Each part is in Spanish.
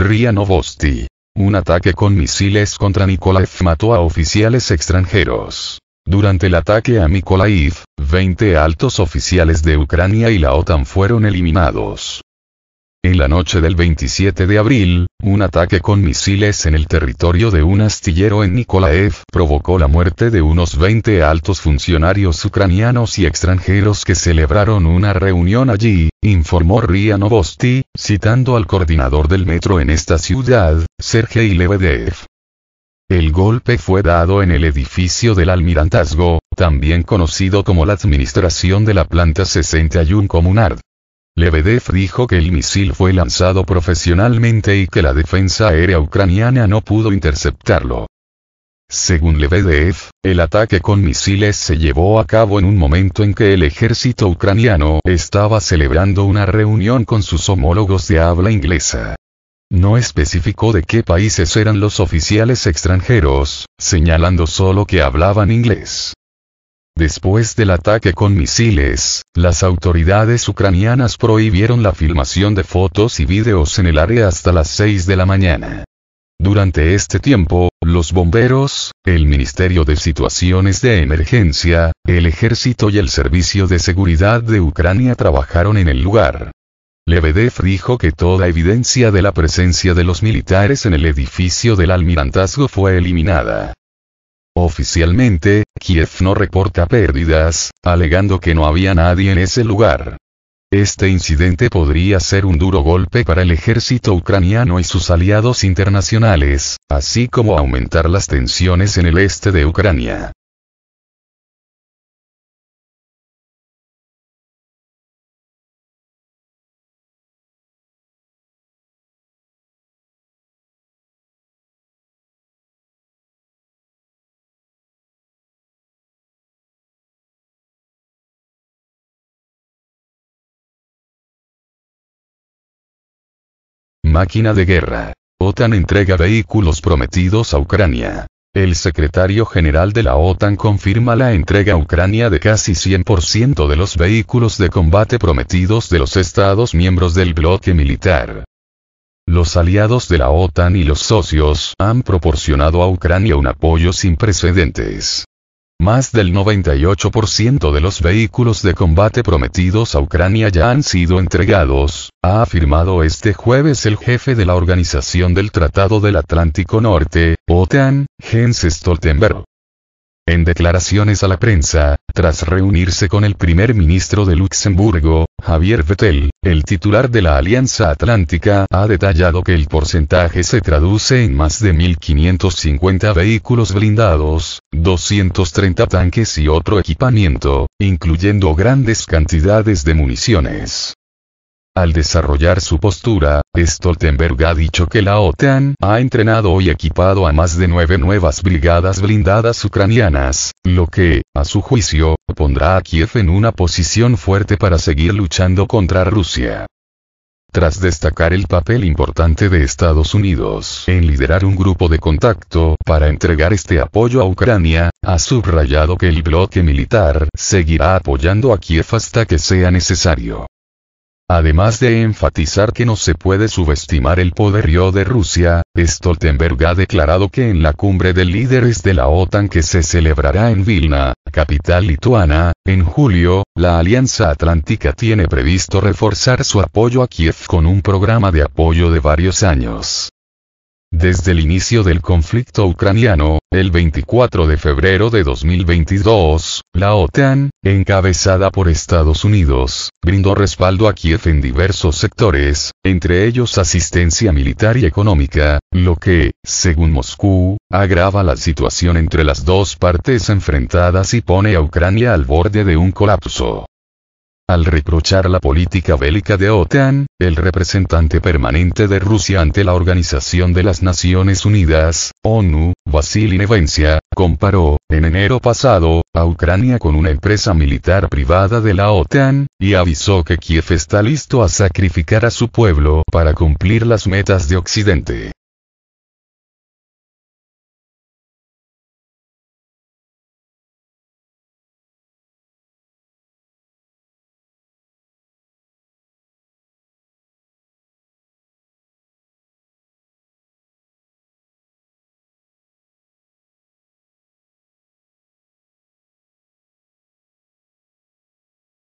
RIA Novosti. Un ataque con misiles contra Nikolaev mató a oficiales extranjeros. Durante el ataque a Nikolaev, 20 altos oficiales de Ucrania y la OTAN fueron eliminados. En la noche del 27 de abril, un ataque con misiles en el territorio de un astillero en Nikolaev provocó la muerte de unos 20 altos funcionarios ucranianos y extranjeros que celebraron una reunión allí, informó Ria Novosti, citando al coordinador del metro en esta ciudad, Sergei Lebedev. El golpe fue dado en el edificio del almirantazgo, también conocido como la Administración de la Planta 61 Comunard. Lebedev dijo que el misil fue lanzado profesionalmente y que la defensa aérea ucraniana no pudo interceptarlo. Según Lebedev, el ataque con misiles se llevó a cabo en un momento en que el ejército ucraniano estaba celebrando una reunión con sus homólogos de habla inglesa. No especificó de qué países eran los oficiales extranjeros, señalando solo que hablaban inglés. Después del ataque con misiles, las autoridades ucranianas prohibieron la filmación de fotos y videos en el área hasta las 6 de la mañana. Durante este tiempo, los bomberos, el Ministerio de Situaciones de Emergencia, el Ejército y el Servicio de Seguridad de Ucrania trabajaron en el lugar. Lebedev dijo que toda evidencia de la presencia de los militares en el edificio del almirantazgo fue eliminada. Oficialmente, Kiev no reporta pérdidas, alegando que no había nadie en ese lugar. Este incidente podría ser un duro golpe para el ejército ucraniano y sus aliados internacionales, así como aumentar las tensiones en el este de Ucrania. máquina de guerra. OTAN entrega vehículos prometidos a Ucrania. El secretario general de la OTAN confirma la entrega a Ucrania de casi 100% de los vehículos de combate prometidos de los Estados miembros del bloque militar. Los aliados de la OTAN y los socios han proporcionado a Ucrania un apoyo sin precedentes. Más del 98% de los vehículos de combate prometidos a Ucrania ya han sido entregados, ha afirmado este jueves el jefe de la Organización del Tratado del Atlántico Norte, OTAN, Jens Stoltenberg. En declaraciones a la prensa, tras reunirse con el primer ministro de Luxemburgo, Javier Vettel, el titular de la Alianza Atlántica ha detallado que el porcentaje se traduce en más de 1.550 vehículos blindados, 230 tanques y otro equipamiento, incluyendo grandes cantidades de municiones. Al desarrollar su postura, Stoltenberg ha dicho que la OTAN ha entrenado y equipado a más de nueve nuevas brigadas blindadas ucranianas, lo que, a su juicio, pondrá a Kiev en una posición fuerte para seguir luchando contra Rusia. Tras destacar el papel importante de Estados Unidos en liderar un grupo de contacto para entregar este apoyo a Ucrania, ha subrayado que el bloque militar seguirá apoyando a Kiev hasta que sea necesario. Además de enfatizar que no se puede subestimar el poderío de Rusia, Stoltenberg ha declarado que en la cumbre de líderes de la OTAN que se celebrará en Vilna, capital lituana, en julio, la Alianza Atlántica tiene previsto reforzar su apoyo a Kiev con un programa de apoyo de varios años. Desde el inicio del conflicto ucraniano, el 24 de febrero de 2022, la OTAN, encabezada por Estados Unidos, brindó respaldo a Kiev en diversos sectores, entre ellos asistencia militar y económica, lo que, según Moscú, agrava la situación entre las dos partes enfrentadas y pone a Ucrania al borde de un colapso. Al reprochar la política bélica de OTAN, el representante permanente de Rusia ante la Organización de las Naciones Unidas, ONU, Vasily Nevencia, comparó, en enero pasado, a Ucrania con una empresa militar privada de la OTAN, y avisó que Kiev está listo a sacrificar a su pueblo para cumplir las metas de Occidente.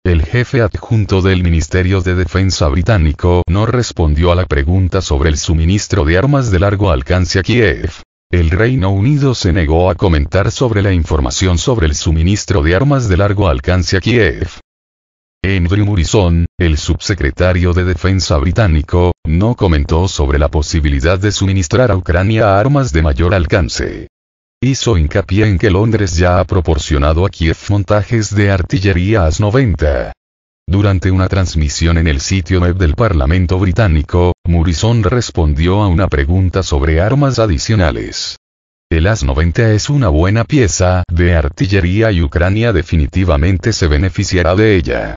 El jefe adjunto del Ministerio de Defensa británico no respondió a la pregunta sobre el suministro de armas de largo alcance a Kiev. El Reino Unido se negó a comentar sobre la información sobre el suministro de armas de largo alcance a Kiev. Andrew Morrison, el subsecretario de Defensa británico, no comentó sobre la posibilidad de suministrar a Ucrania armas de mayor alcance. Hizo hincapié en que Londres ya ha proporcionado a Kiev montajes de artillería AS-90. Durante una transmisión en el sitio web del Parlamento británico, Morrison respondió a una pregunta sobre armas adicionales. El AS-90 es una buena pieza de artillería y Ucrania definitivamente se beneficiará de ella.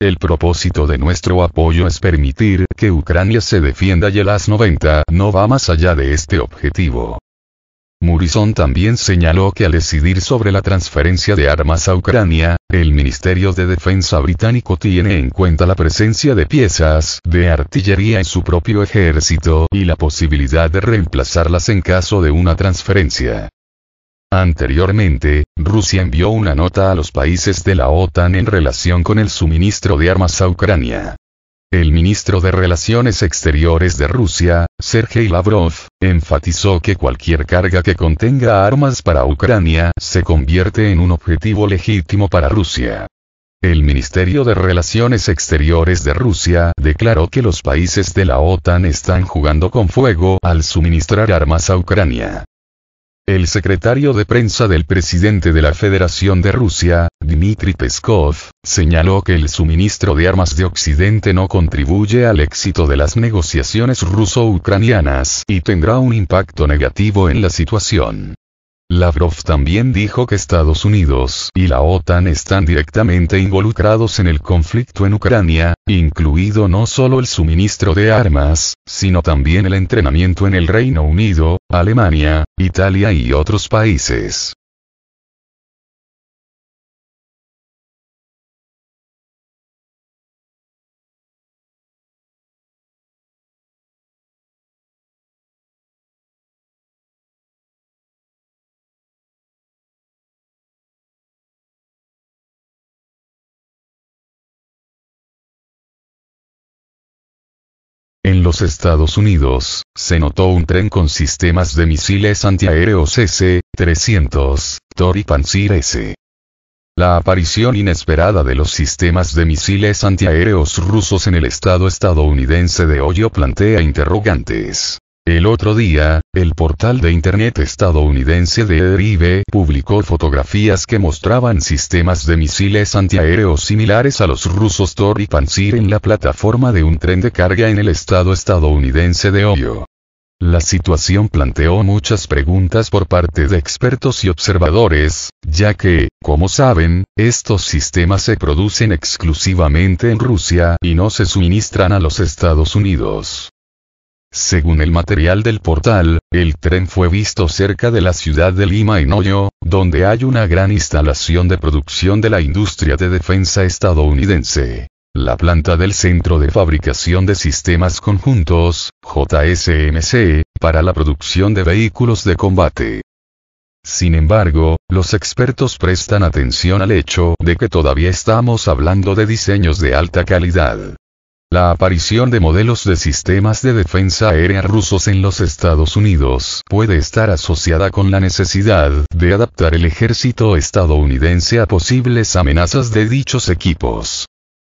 El propósito de nuestro apoyo es permitir que Ucrania se defienda y el AS-90 no va más allá de este objetivo. Murison también señaló que al decidir sobre la transferencia de armas a Ucrania, el Ministerio de Defensa británico tiene en cuenta la presencia de piezas de artillería en su propio ejército y la posibilidad de reemplazarlas en caso de una transferencia. Anteriormente, Rusia envió una nota a los países de la OTAN en relación con el suministro de armas a Ucrania. El ministro de Relaciones Exteriores de Rusia, Sergei Lavrov, enfatizó que cualquier carga que contenga armas para Ucrania se convierte en un objetivo legítimo para Rusia. El Ministerio de Relaciones Exteriores de Rusia declaró que los países de la OTAN están jugando con fuego al suministrar armas a Ucrania. El secretario de prensa del presidente de la Federación de Rusia, Dmitry Peskov, señaló que el suministro de armas de Occidente no contribuye al éxito de las negociaciones ruso-ucranianas y tendrá un impacto negativo en la situación. Lavrov también dijo que Estados Unidos y la OTAN están directamente involucrados en el conflicto en Ucrania, incluido no solo el suministro de armas, sino también el entrenamiento en el Reino Unido, Alemania, Italia y otros países. En los Estados Unidos, se notó un tren con sistemas de misiles antiaéreos S-300, Tor y S. La aparición inesperada de los sistemas de misiles antiaéreos rusos en el estado estadounidense de Hoyo plantea interrogantes. El otro día, el portal de Internet estadounidense de Drive publicó fotografías que mostraban sistemas de misiles antiaéreos similares a los rusos Tor y Pantsir en la plataforma de un tren de carga en el estado estadounidense de Ohio. La situación planteó muchas preguntas por parte de expertos y observadores, ya que, como saben, estos sistemas se producen exclusivamente en Rusia y no se suministran a los Estados Unidos. Según el material del portal, el tren fue visto cerca de la ciudad de Lima en Hoyo, donde hay una gran instalación de producción de la industria de defensa estadounidense. La planta del Centro de Fabricación de Sistemas Conjuntos, JSMC, para la producción de vehículos de combate. Sin embargo, los expertos prestan atención al hecho de que todavía estamos hablando de diseños de alta calidad. La aparición de modelos de sistemas de defensa aérea rusos en los Estados Unidos puede estar asociada con la necesidad de adaptar el ejército estadounidense a posibles amenazas de dichos equipos.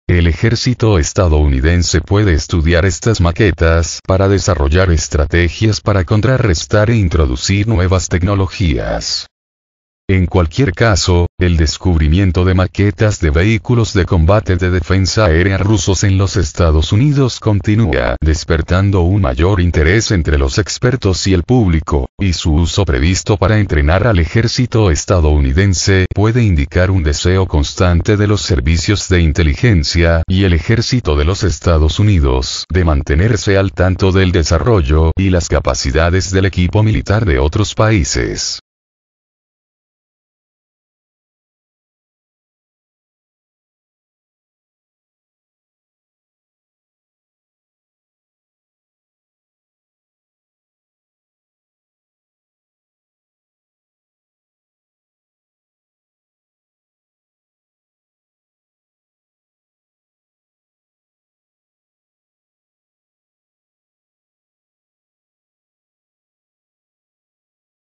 El ejército estadounidense puede estudiar estas maquetas para desarrollar estrategias para contrarrestar e introducir nuevas tecnologías. En cualquier caso, el descubrimiento de maquetas de vehículos de combate de defensa aérea rusos en los Estados Unidos continúa despertando un mayor interés entre los expertos y el público, y su uso previsto para entrenar al ejército estadounidense puede indicar un deseo constante de los servicios de inteligencia y el ejército de los Estados Unidos de mantenerse al tanto del desarrollo y las capacidades del equipo militar de otros países.